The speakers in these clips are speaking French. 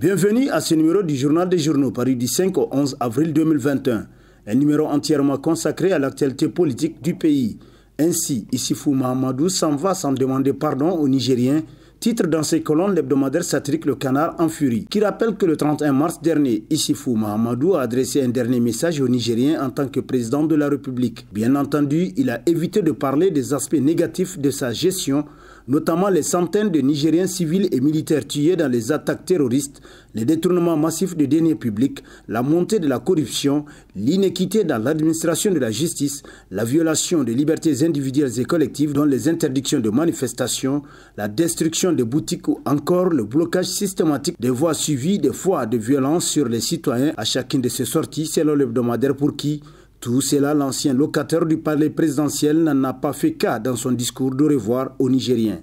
Bienvenue à ce numéro du Journal des journaux Paris du 5 au 11 avril 2021. Un numéro entièrement consacré à l'actualité politique du pays. Ainsi, Issifou Mahamadou s'en va sans demander pardon aux Nigériens titre dans ses colonnes l'hebdomadaire satirique Le Canard en furie, qui rappelle que le 31 mars dernier, Isifou Mahamadou a adressé un dernier message aux Nigériens en tant que président de la République. Bien entendu, il a évité de parler des aspects négatifs de sa gestion notamment les centaines de Nigériens civils et militaires tués dans les attaques terroristes, les détournements massifs de deniers publics, la montée de la corruption, l'inéquité dans l'administration de la justice, la violation des libertés individuelles et collectives dont les interdictions de manifestations, la destruction des boutiques ou encore le blocage systématique des voies suivies des fois de violence sur les citoyens à chacune de ces sorties selon l'hebdomadaire pour qui tout cela, l'ancien locataire du palais présidentiel n'en a pas fait cas dans son discours de revoir aux Nigériens.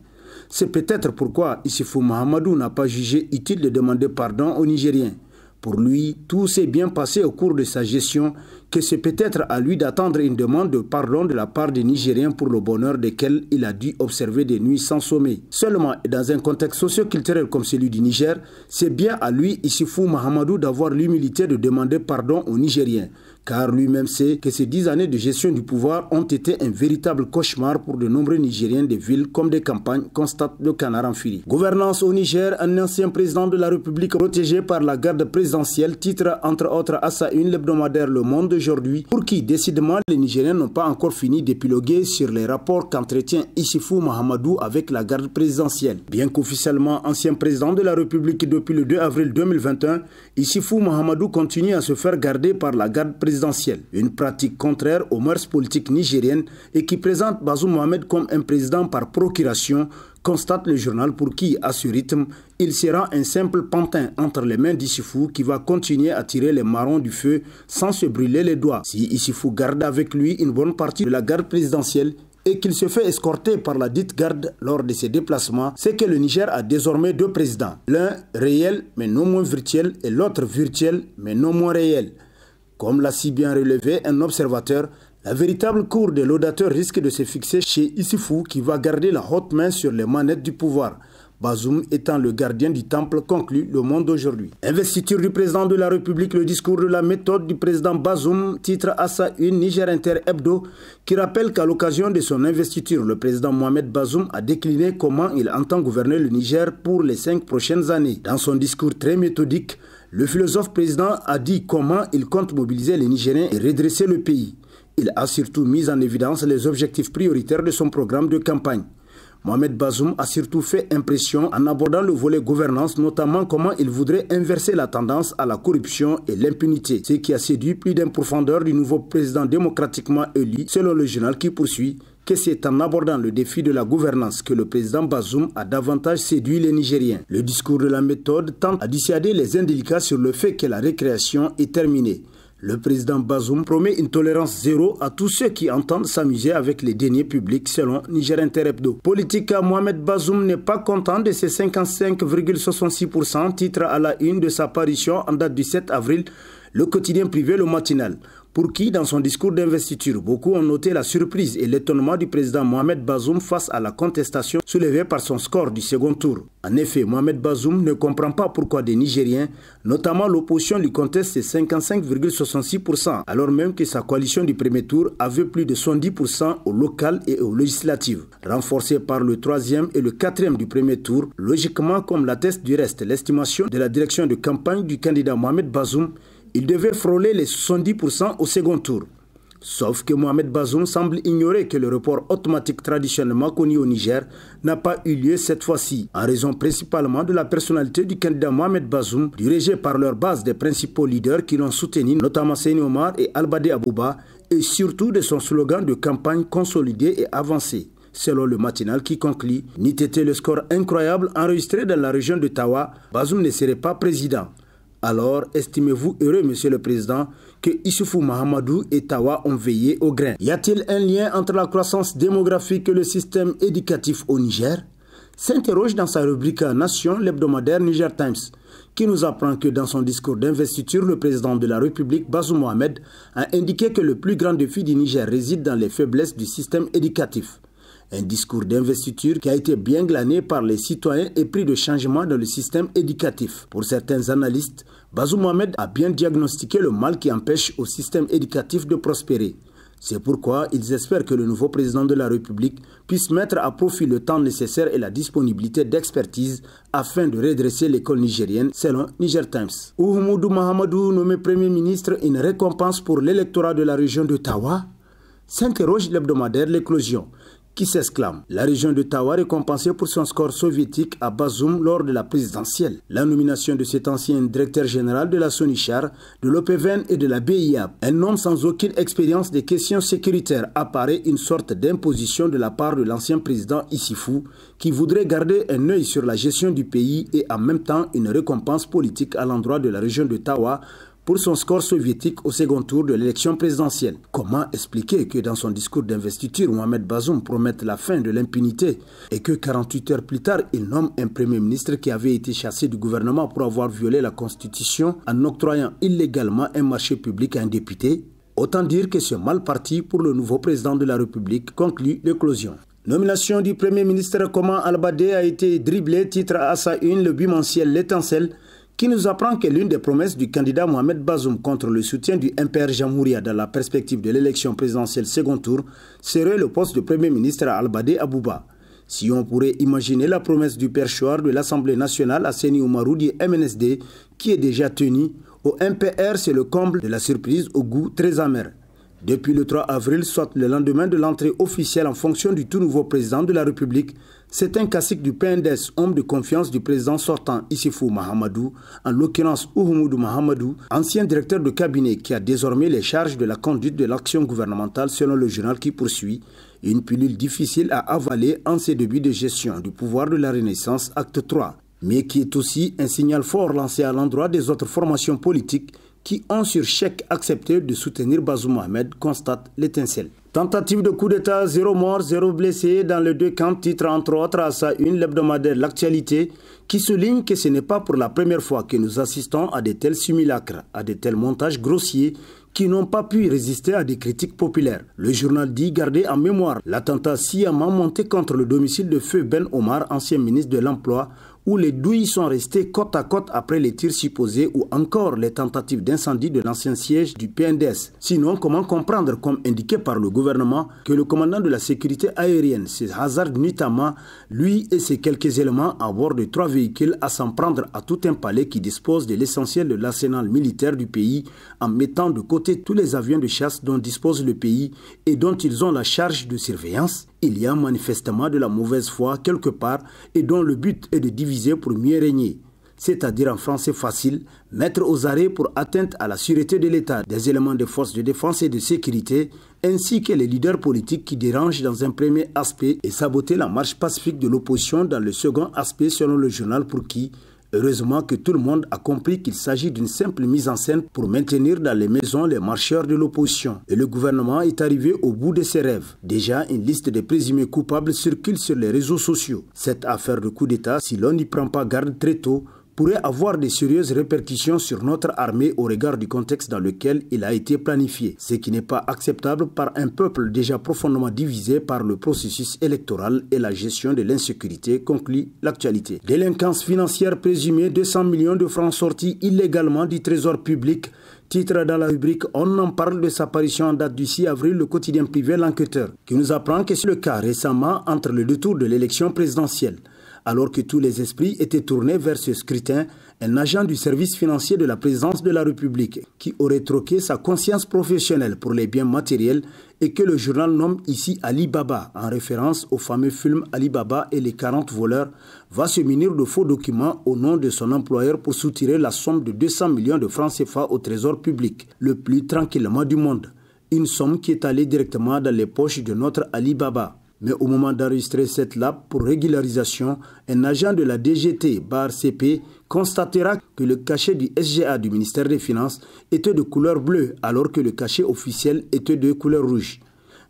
C'est peut-être pourquoi Issoufou Mahamadou n'a pas jugé utile de demander pardon aux Nigériens. Pour lui, tout s'est bien passé au cours de sa gestion, que c'est peut-être à lui d'attendre une demande de pardon de la part des Nigériens pour le bonheur desquels il a dû observer des nuits sans sommeil. Seulement, dans un contexte socio-culturel comme celui du Niger, c'est bien à lui, Issoufou Mahamadou, d'avoir l'humilité de demander pardon aux Nigériens, car lui-même sait que ces dix années de gestion du pouvoir ont été un véritable cauchemar pour de nombreux Nigériens des villes comme des campagnes, constate le canard en Gouvernance au Niger, un ancien président de la République protégé par la garde présidentielle, titre entre autres à sa une l'hebdomadaire Le Monde d'aujourd'hui, pour qui décidément les Nigériens n'ont pas encore fini d'épiloguer sur les rapports qu'entretient Issifou Mahamadou avec la garde présidentielle. Bien qu'officiellement ancien président de la République depuis le 2 avril 2021, Issifou Mahamadou continue à se faire garder par la garde présidentielle une pratique contraire aux mœurs politiques nigériennes et qui présente Bazoum Mohamed comme un président par procuration, constate le journal pour qui, à ce rythme, il sera un simple pantin entre les mains d'Issifou qui va continuer à tirer les marrons du feu sans se brûler les doigts. Si Issifou garde avec lui une bonne partie de la garde présidentielle, et qu'il se fait escorter par la dite garde lors de ses déplacements, c'est que le Niger a désormais deux présidents, l'un réel mais non moins virtuel et l'autre virtuel mais non moins réel. Comme l'a si bien relevé un observateur, la véritable cour de l'audateur risque de se fixer chez Isifou qui va garder la haute main sur les manettes du pouvoir. Bazoum étant le gardien du temple, conclut le monde d'aujourd'hui. Investiture du président de la République, le discours de la méthode du président Bazoum, titre à une Niger Inter Hebdo, qui rappelle qu'à l'occasion de son investiture, le président Mohamed Bazoum a décliné comment il entend gouverner le Niger pour les cinq prochaines années. Dans son discours très méthodique, le philosophe président a dit comment il compte mobiliser les Nigériens et redresser le pays. Il a surtout mis en évidence les objectifs prioritaires de son programme de campagne. Mohamed Bazoum a surtout fait impression en abordant le volet gouvernance, notamment comment il voudrait inverser la tendance à la corruption et l'impunité, ce qui a séduit plus d'un profondeur du nouveau président démocratiquement élu, selon le journal qui poursuit que c'est en abordant le défi de la gouvernance que le président Bazoum a davantage séduit les Nigériens. Le discours de la méthode tente à dissuader les indélicats sur le fait que la récréation est terminée. Le président Bazoum promet une tolérance zéro à tous ceux qui entendent s'amuser avec les deniers publics selon Niger Interhebdo. Politica Mohamed Bazoum n'est pas content de ses 55,66% titre à la une de sa parution en date du 7 avril, le quotidien privé Le Matinal pour qui, dans son discours d'investiture, beaucoup ont noté la surprise et l'étonnement du président Mohamed Bazoum face à la contestation soulevée par son score du second tour. En effet, Mohamed Bazoum ne comprend pas pourquoi des Nigériens, notamment l'opposition, lui contestent ses 55,66%, alors même que sa coalition du premier tour avait plus de 70% au local et aux législatives. Renforcée par le troisième et le quatrième du premier tour, logiquement comme l'atteste du reste l'estimation de la direction de campagne du candidat Mohamed Bazoum, il devait frôler les 70% au second tour. Sauf que Mohamed Bazoum semble ignorer que le report automatique traditionnellement connu au Niger n'a pas eu lieu cette fois-ci, en raison principalement de la personnalité du candidat Mohamed Bazoum, dirigé par leur base des principaux leaders qui l'ont soutenu, notamment Seyni Omar et Albade Abouba, et surtout de son slogan de campagne consolidée et avancée. Selon le matinal qui conclut, ni été le score incroyable enregistré dans la région de Tawa, Bazoum ne serait pas président. Alors, estimez-vous heureux, Monsieur le Président, que Issoufou Mahamadou et Tawa ont veillé au grain Y a-t-il un lien entre la croissance démographique et le système éducatif au Niger S'interroge dans sa rubrique Nation l'hebdomadaire Niger Times, qui nous apprend que dans son discours d'investiture, le président de la République, Bazou Mohamed, a indiqué que le plus grand défi du Niger réside dans les faiblesses du système éducatif. Un discours d'investiture qui a été bien glané par les citoyens et pris de changement dans le système éducatif. Pour certains analystes, Bazou Mohamed a bien diagnostiqué le mal qui empêche au système éducatif de prospérer. C'est pourquoi ils espèrent que le nouveau président de la République puisse mettre à profit le temps nécessaire et la disponibilité d'expertise afin de redresser l'école nigérienne, selon Niger Times. Oumoudou Mahamadou, nommé Premier ministre, une récompense pour l'électorat de la région d'Ottawa s'interroge l'hebdomadaire L'éclosion qui s'exclame. La région de Tawa récompensée pour son score soviétique à Bazoum lors de la présidentielle. La nomination de cet ancien directeur général de la Sonichar, de l'OPVN et de la BIA, un homme sans aucune expérience des questions sécuritaires, apparaît une sorte d'imposition de la part de l'ancien président Issifou qui voudrait garder un œil sur la gestion du pays et en même temps une récompense politique à l'endroit de la région de Tawa pour son score soviétique au second tour de l'élection présidentielle. Comment expliquer que dans son discours d'investiture, Mohamed Bazoum promette la fin de l'impunité et que 48 heures plus tard, il nomme un premier ministre qui avait été chassé du gouvernement pour avoir violé la constitution en octroyant illégalement un marché public à un député Autant dire que ce mal parti pour le nouveau président de la République conclut l'éclosion. Nomination du Premier ministre Comment Albadé a été dribblée, titre à sa une, le bimensuel L'étincelle, qui nous apprend que l'une des promesses du candidat Mohamed Bazoum contre le soutien du MPR Jamouria dans la perspective de l'élection présidentielle second tour serait le poste de Premier ministre à Albadé Abouba. Si on pourrait imaginer la promesse du perchoir de l'Assemblée nationale à Seni Oumarou MNSD, qui est déjà tenue, au MPR c'est le comble de la surprise au goût très amer. Depuis le 3 avril, soit le lendemain de l'entrée officielle en fonction du tout nouveau président de la République, c'est un cacique du PNDS, homme de confiance du président sortant Issifou Mahamadou, en l'occurrence Ouhumoudou Mahamadou, ancien directeur de cabinet qui a désormais les charges de la conduite de l'action gouvernementale selon le journal qui poursuit. Une pilule difficile à avaler en ses débuts de gestion du pouvoir de la Renaissance, acte 3, mais qui est aussi un signal fort lancé à l'endroit des autres formations politiques qui ont sur chèque accepté de soutenir Bazoum Mohamed, constate l'étincelle. Tentative de coup d'État, zéro mort, zéro blessé dans les deux camps, titre entre autres à sa une l'hebdomadaire L'actualité, qui souligne que ce n'est pas pour la première fois que nous assistons à de tels simulacres, à de tels montages grossiers qui n'ont pas pu résister à des critiques populaires. Le journal dit garder en mémoire l'attentat sciemment monté contre le domicile de feu Ben Omar, ancien ministre de l'Emploi, où les douilles sont restées côte à côte après les tirs supposés ou encore les tentatives d'incendie de l'ancien siège du PNDS. Sinon, comment comprendre, comme indiqué par le gouvernement, que le commandant de la sécurité aérienne se hasarde notamment, lui et ses quelques éléments à bord de trois véhicules, à s'en prendre à tout un palais qui dispose de l'essentiel de l'arsenal militaire du pays en mettant de côté tous les avions de chasse dont dispose le pays et dont ils ont la charge de surveillance il y a manifestement de la mauvaise foi quelque part et dont le but est de diviser pour mieux régner. C'est-à-dire en français facile, mettre aux arrêts pour atteinte à la sûreté de l'État, des éléments de force de défense et de sécurité, ainsi que les leaders politiques qui dérangent dans un premier aspect et saboter la marche pacifique de l'opposition dans le second aspect selon le journal pour qui Heureusement que tout le monde a compris qu'il s'agit d'une simple mise en scène pour maintenir dans les maisons les marcheurs de l'opposition. Et le gouvernement est arrivé au bout de ses rêves. Déjà, une liste des présumés coupables circule sur les réseaux sociaux. Cette affaire de coup d'État, si l'on n'y prend pas garde très tôt, pourrait avoir de sérieuses répercussions sur notre armée au regard du contexte dans lequel il a été planifié, ce qui n'est pas acceptable par un peuple déjà profondément divisé par le processus électoral et la gestion de l'insécurité, conclut l'actualité. Délinquance financière présumée, 200 millions de francs sortis illégalement du trésor public, Titre dans la rubrique On en parle de sa parution en date du 6 avril, le quotidien privé L'Enquêteur, qui nous apprend que c'est le cas récemment entre le détour de l'élection présidentielle. Alors que tous les esprits étaient tournés vers ce scrutin, un agent du service financier de la présidence de la République, qui aurait troqué sa conscience professionnelle pour les biens matériels et que le journal nomme ici Ali Baba, en référence au fameux film Alibaba et les 40 voleurs, va se munir de faux documents au nom de son employeur pour soutirer la somme de 200 millions de francs CFA au trésor public, le plus tranquillement du monde. Une somme qui est allée directement dans les poches de notre Alibaba. Mais au moment d'enregistrer cette LAP pour régularisation, un agent de la DGT CP constatera que le cachet du SGA du ministère des Finances était de couleur bleue alors que le cachet officiel était de couleur rouge.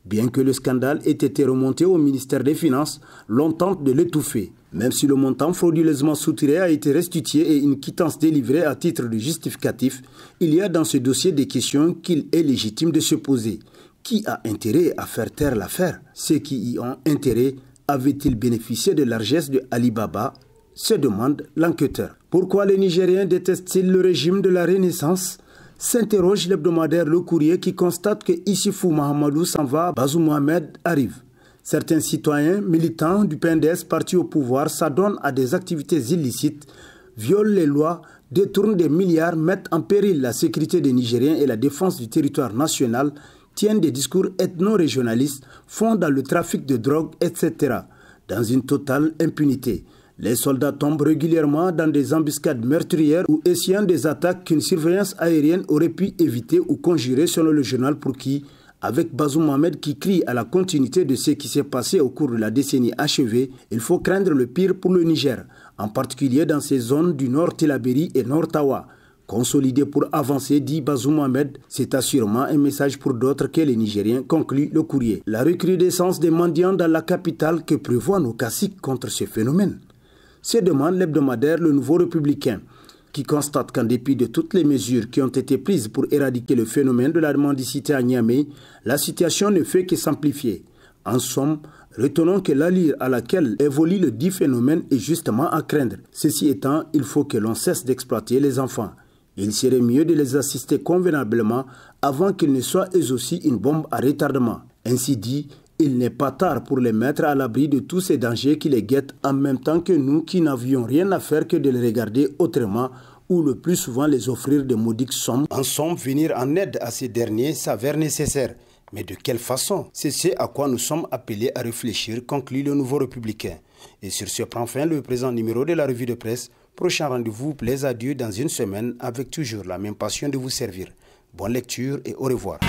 Bien que le scandale ait été remonté au ministère des Finances, l'on tente de l'étouffer. Même si le montant frauduleusement soutiré a été restitué et une quittance délivrée à titre de justificatif, il y a dans ce dossier des questions qu'il est légitime de se poser. Qui a intérêt à faire taire l'affaire Ceux qui y ont intérêt avaient-ils bénéficié de largesse de Alibaba se demande l'enquêteur. Pourquoi les Nigériens détestent-ils le régime de la Renaissance s'interroge l'hebdomadaire Le Courrier qui constate que Issifou Mahamadou s'en va, Bazou Mohamed arrive. Certains citoyens militants du PNDS parti au pouvoir s'adonnent à des activités illicites, violent les lois, détournent des milliards, mettent en péril la sécurité des Nigériens et la défense du territoire national, tiennent des discours ethno-régionalistes, font dans le trafic de drogue, etc., dans une totale impunité. Les soldats tombent régulièrement dans des embuscades meurtrières ou essayant des attaques qu'une surveillance aérienne aurait pu éviter ou conjurer selon le journal pour qui, avec Bazoum Mohamed qui crie à la continuité de ce qui s'est passé au cours de la décennie achevée, il faut craindre le pire pour le Niger, en particulier dans ces zones du nord Tilaberi et nord Tawa. Consolidé pour avancer, dit Bazou Mohamed, c'est assurément un message pour d'autres que les Nigériens, conclut le courrier. La recrudescence des mendiants dans la capitale que prévoient nos caciques contre ce phénomène. C'est demande l'hebdomadaire Le Nouveau Républicain, qui constate qu'en dépit de toutes les mesures qui ont été prises pour éradiquer le phénomène de la mendicité à Niamey, la situation ne fait que s'amplifier. En somme, retenons que l'allure à laquelle évolue le dit phénomène est justement à craindre. Ceci étant, il faut que l'on cesse d'exploiter les enfants. Il serait mieux de les assister convenablement avant qu'ils ne soient eux aussi une bombe à retardement. Ainsi dit, il n'est pas tard pour les mettre à l'abri de tous ces dangers qui les guettent en même temps que nous qui n'avions rien à faire que de les regarder autrement ou le plus souvent les offrir de modiques sommes. En somme, venir en aide à ces derniers s'avère nécessaire. Mais de quelle façon C'est ce à quoi nous sommes appelés à réfléchir, conclut le nouveau républicain. Et sur ce prend fin le présent numéro de la revue de presse. Prochain rendez-vous, plaise à Dieu dans une semaine avec toujours la même passion de vous servir. Bonne lecture et au revoir.